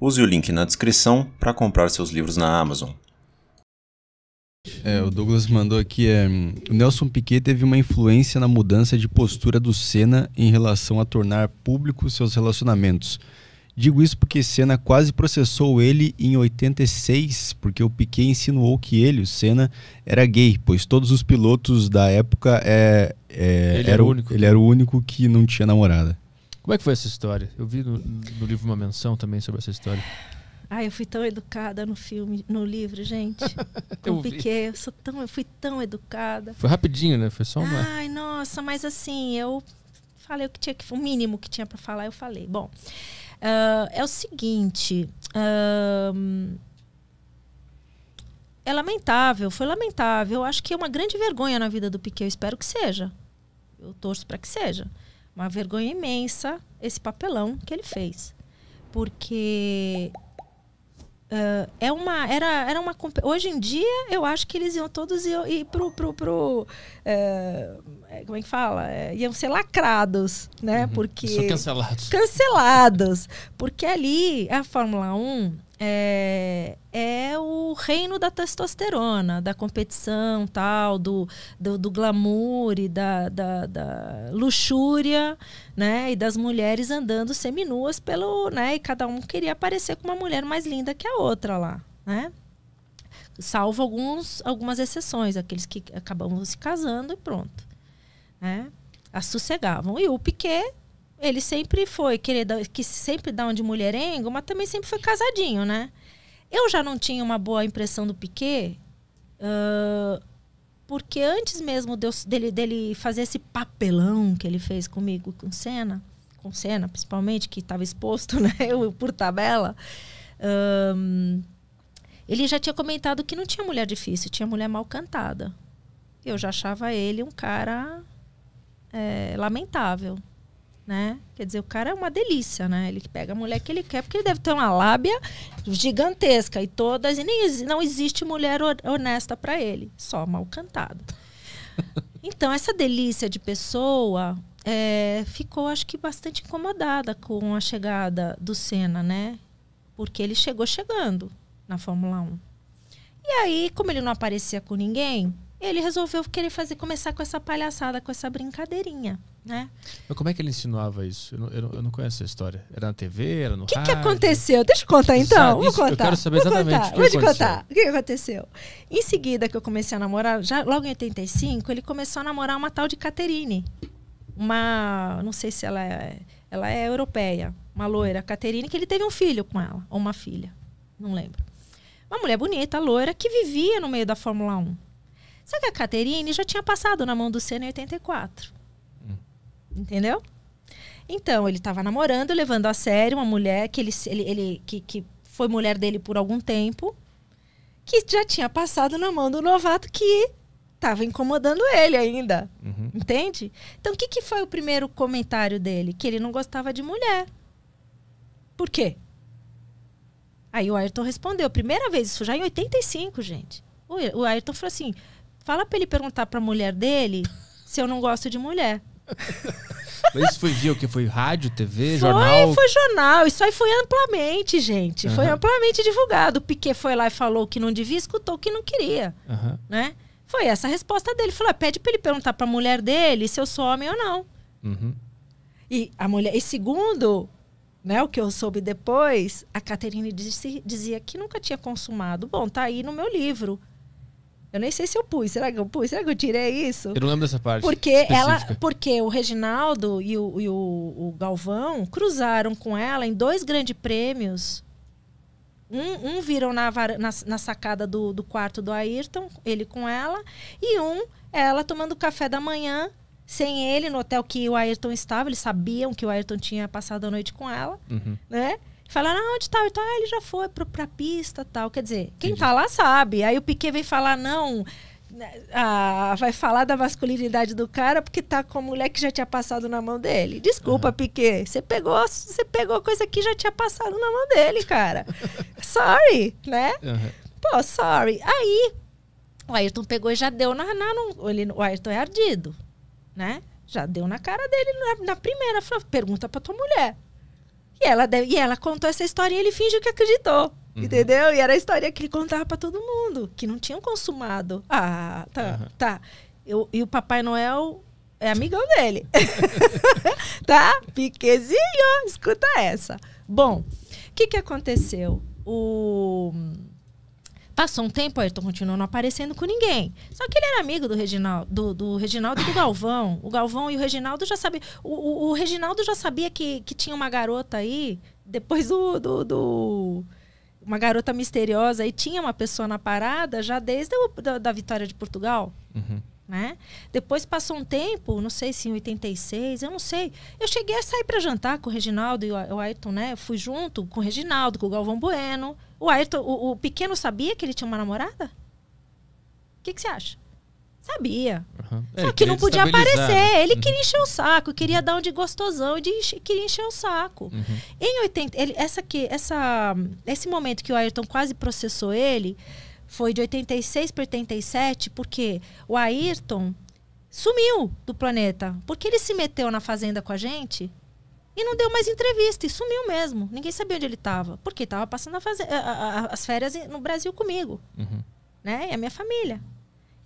Use o link na descrição para comprar seus livros na Amazon. É, o Douglas mandou aqui, é, o Nelson Piquet teve uma influência na mudança de postura do Senna em relação a tornar público seus relacionamentos. Digo isso porque Senna quase processou ele em 86, porque o Piquet insinuou que ele, o Senna, era gay, pois todos os pilotos da época é, é, ele, era, era o único. ele era o único que não tinha namorada. Como é que foi essa história? Eu vi no, no livro uma menção também sobre essa história. Ai, eu fui tão educada no filme, no livro, gente. Com eu Piquet, eu, sou tão, eu fui tão educada. Foi rapidinho, né? Foi só uma. Ai, nossa, mas assim, eu falei o que tinha que. O mínimo que tinha para falar, eu falei. Bom, uh, é o seguinte. Uh, é lamentável, foi lamentável. Eu acho que é uma grande vergonha na vida do Piquet, eu espero que seja. Eu torço para que seja uma vergonha imensa esse papelão que ele fez. Porque uh, é uma, era, era uma. Hoje em dia, eu acho que eles iam todos ir, ir pro. pro, pro uh, como é que fala? Eh, iam ser lacrados, né? Uhum. Porque. cancelados. Cancelados. Porque ali, a Fórmula 1, é, é o reino da testosterona, da competição, tal, do, do, do glamour e da, da, da, luxúria, né? E das mulheres andando seminuas pelo, né? E cada um queria aparecer com uma mulher mais linda que a outra lá, né? Salvo alguns, algumas exceções, aqueles que acabam se casando e pronto, né? As sossegavam. E o Piquet ele sempre foi querer que sempre dá um de mulherengo, mas também sempre foi casadinho, né? Eu já não tinha uma boa impressão do Piquet, uh, porque antes mesmo de dele, dele fazer esse papelão que ele fez comigo com Senna, com Senna principalmente, que estava exposto, né? Eu por tabela. Um, ele já tinha comentado que não tinha mulher difícil, tinha mulher mal cantada. Eu já achava ele um cara é, lamentável né? Quer dizer, o cara é uma delícia, né? Ele pega a mulher que ele quer, porque ele deve ter uma lábia gigantesca e todas, e nem, não existe mulher honesta para ele, só mal cantado. Então, essa delícia de pessoa é, ficou, acho que, bastante incomodada com a chegada do Senna, né? Porque ele chegou chegando na Fórmula 1. E aí, como ele não aparecia com ninguém, ele resolveu querer fazer começar com essa palhaçada, com essa brincadeirinha. Né? Mas como é que ele insinuava isso? Eu não, eu não, eu não conheço a história. Era na TV, era no que rádio? O que aconteceu? Deixa eu contar então. Vou contar. Eu quero saber Vou exatamente contar. o que Vou aconteceu. contar. O que aconteceu? Em seguida que eu comecei a namorar, já logo em 85, ele começou a namorar uma tal de Caterine. Uma, não sei se ela é, ela é europeia, uma loira, Caterine, que ele teve um filho com ela, ou uma filha, não lembro. Uma mulher bonita, loira, que vivia no meio da Fórmula 1. Só que a Caterine já tinha passado na mão do Senna em 84. Entendeu? Então, ele estava namorando, levando a sério uma mulher que ele, ele, ele que, que foi mulher dele por algum tempo, que já tinha passado na mão do novato que estava incomodando ele ainda. Uhum. Entende? Então, o que, que foi o primeiro comentário dele? Que ele não gostava de mulher. Por quê? Aí o Ayrton respondeu, primeira vez, isso já em 85, gente. O, o Ayrton falou assim: fala para ele perguntar para a mulher dele se eu não gosto de mulher. Mas isso foi via o que? Foi rádio, TV, foi, jornal? Foi jornal. Isso aí foi amplamente, gente. Uhum. Foi amplamente divulgado. O Piquet foi lá e falou que não devia, escutou o que não queria. Uhum. Né? Foi essa a resposta dele. Falou: ah, pede pra ele perguntar pra mulher dele se eu sou homem ou não. Uhum. E a mulher. E segundo, né, o que eu soube depois, a Caterine disse, dizia que nunca tinha consumado. Bom, tá aí no meu livro. Eu nem sei se eu pus. Será que eu pus? Será que eu tirei isso? Eu não lembro dessa parte. Porque ela, porque o Reginaldo e, o, e o, o, Galvão cruzaram com ela em dois grandes prêmios. Um, um viram na, na, na sacada do, do quarto do Ayrton, ele com ela, e um, ela tomando café da manhã sem ele no hotel que o Ayrton estava. Eles sabiam que o Ayrton tinha passado a noite com ela, uhum. né? fala ah, onde tal tá? então ah, ele já foi pro, pra pista tal. Quer dizer, quem Entendi. tá lá sabe. Aí o Piquet vem falar, não. Ah, vai falar da masculinidade do cara porque tá com a mulher que já tinha passado na mão dele. Desculpa, uhum. Piquet. Você pegou, você pegou coisa que já tinha passado na mão dele, cara. sorry, né? Uhum. Pô, sorry. Aí, o Ayrton pegou e já deu na. na no, ele, o Ayrton é ardido, né? Já deu na cara dele na, na primeira. Falou, pergunta pra tua mulher. E ela, deve, e ela contou essa história e ele finge que acreditou. Uhum. Entendeu? E era a história que ele contava para todo mundo, que não tinham consumado. Ah, tá, uhum. tá. Eu, e o Papai Noel é amigão dele. tá? Piquezinho, escuta essa. Bom, o que, que aconteceu? O Passou um tempo, o Ayrton continuou não aparecendo com ninguém. Só que ele era amigo do Reginaldo, do, do Reginaldo e do Galvão. O Galvão e o Reginaldo já sabiam. O, o, o, Reginaldo já sabia que, que tinha uma garota aí, depois do, do, do uma garota misteriosa e tinha uma pessoa na parada já desde o, da, da, vitória de Portugal. Uhum. Né? Depois passou um tempo, não sei se em 86, eu não sei. Eu cheguei a sair para jantar com o Reginaldo e o Ayrton, né? Eu fui junto com o Reginaldo, com o Galvão Bueno. O Ayrton, o, o pequeno sabia que ele tinha uma namorada? O que, que você acha? Sabia. Uhum. Só que não podia aparecer. Né? Ele uhum. queria encher o saco, queria dar um de gostosão e queria encher o saco. Uhum. Em 80, ele, essa que, essa, esse momento que o Ayrton quase processou ele foi de 86 para 87, porque o Ayrton sumiu do planeta. Porque ele se meteu na fazenda com a gente e não deu mais entrevista, e sumiu mesmo. Ninguém sabia onde ele estava. Porque estava passando fazer, a, a, as férias no Brasil comigo. Uhum. Né? E a minha família.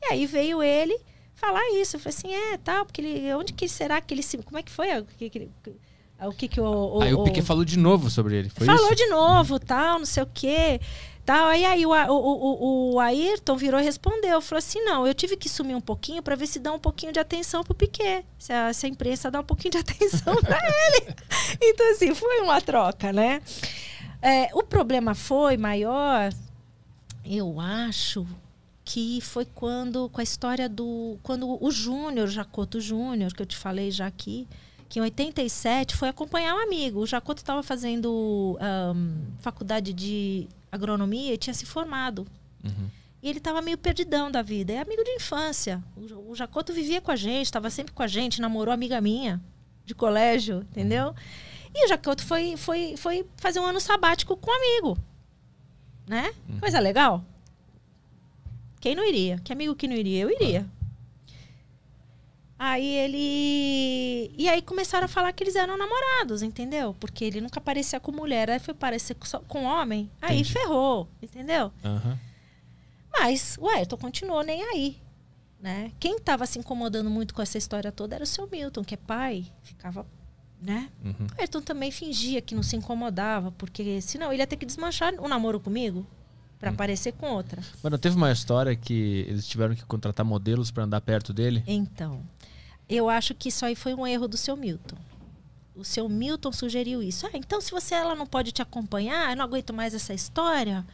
E aí veio ele falar isso. Eu falei assim, é, tal, porque ele, onde que será que ele se. Como é que foi? Que, que, que, é o que que o, o aí o, o Piquet falou de novo sobre ele, foi Falou isso? de novo, tal, não sei o quê. Tal. Aí, aí o, o, o, o Ayrton virou e respondeu, falou assim, não, eu tive que sumir um pouquinho para ver se dá um pouquinho de atenção pro Piquet. Se a, se a imprensa dá um pouquinho de atenção para ele. Então, assim, foi uma troca, né? É, o problema foi maior, eu acho, que foi quando, com a história do... Quando o Júnior, Jacoto Júnior, que eu te falei já aqui que em 87 foi acompanhar um amigo. O Jacoto estava fazendo um, faculdade de agronomia e tinha se formado. Uhum. E ele estava meio perdidão da vida. É amigo de infância. O, o Jacoto vivia com a gente, estava sempre com a gente, namorou amiga minha de colégio, entendeu? Uhum. E o Jacoto foi, foi, foi fazer um ano sabático com um amigo. Né? Uhum. Coisa legal. Quem não iria? Que amigo que não iria? Eu iria. É. Aí ele. E aí começaram a falar que eles eram namorados, entendeu? Porque ele nunca aparecia com mulher, aí foi parecer com homem, aí Entendi. ferrou, entendeu? Uhum. Mas o Ayrton continuou nem aí. Né? Quem estava se incomodando muito com essa história toda era o seu Milton, que é pai, ficava, né? Uhum. O Ayrton também fingia que não se incomodava, porque senão ele ia ter que desmanchar o namoro comigo para uhum. aparecer com outra. Mano, teve uma história que eles tiveram que contratar modelos para andar perto dele? Então. Eu acho que isso aí foi um erro do seu Milton. O seu Milton sugeriu isso. Ah, então se você ela não pode te acompanhar, eu não aguento mais essa história.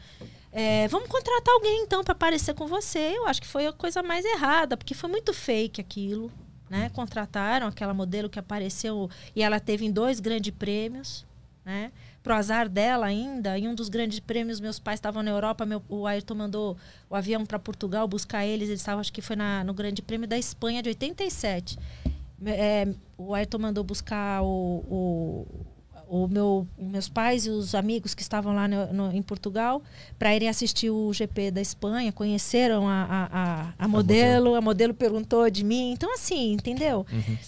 É, vamos contratar alguém então para aparecer com você. Eu acho que foi a coisa mais errada, porque foi muito fake aquilo, né? Contrataram aquela modelo que apareceu e ela teve em dois grandes prêmios né? Pro azar dela ainda, em um dos grandes prêmios, meus pais estavam na Europa, meu, o Ayrton mandou o avião para Portugal buscar eles, eles estavam, acho que foi na, no grande prêmio da Espanha de 87. É, o Ayrton mandou buscar o, o, o meu, meus pais e os amigos que estavam lá no, no, em Portugal para irem assistir o GP da Espanha, conheceram a, a, a, a modelo, a modelo perguntou de mim, então assim, entendeu? Uhum.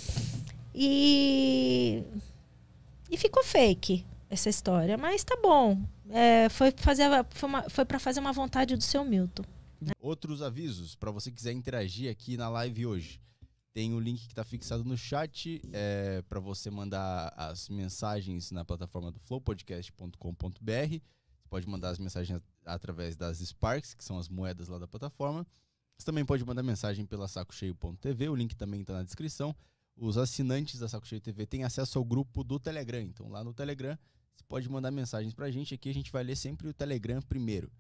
E e ficou fake essa história, mas tá bom. É, foi fazer, foi, foi para fazer uma vontade do seu Milton. Outros avisos para você quiser interagir aqui na live hoje. Tem o link que está fixado no chat é, para você mandar as mensagens na plataforma do flowpodcast.com.br. Você pode mandar as mensagens através das Sparks, que são as moedas lá da plataforma. Você também pode mandar mensagem pela sacocheio.tv, o link também está na descrição os assinantes da Saco Cheio TV têm acesso ao grupo do Telegram. Então lá no Telegram você pode mandar mensagens para a gente. Aqui a gente vai ler sempre o Telegram primeiro.